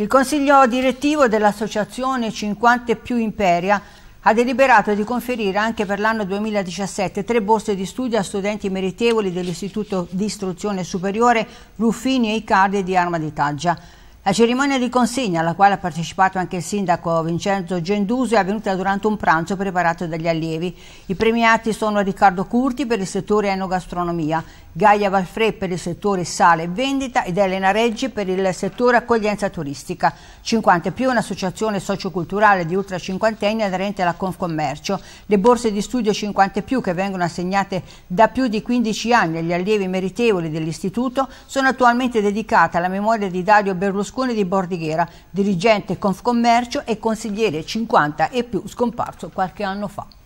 Il consiglio direttivo dell'associazione 50 più Imperia ha deliberato di conferire anche per l'anno 2017 tre borse di studio a studenti meritevoli dell'Istituto di Istruzione Superiore Ruffini e Icardi di Arma di Taggia. La cerimonia di consegna, alla quale ha partecipato anche il sindaco Vincenzo Genduso, è avvenuta durante un pranzo preparato dagli allievi. I premiati sono Riccardo Curti per il settore enogastronomia, Gaia Valfre per il settore sale e vendita ed Elena Reggi per il settore accoglienza turistica. 50 più un'associazione socioculturale di ultra cinquantenni aderente alla Confcommercio. Le borse di studio 50 più che vengono assegnate da più di 15 anni agli allievi meritevoli dell'istituto sono attualmente dedicate alla memoria di Dario Berlusconi Berlusconi di Bordighera, dirigente Confcommercio e consigliere 50 e più scomparso qualche anno fa.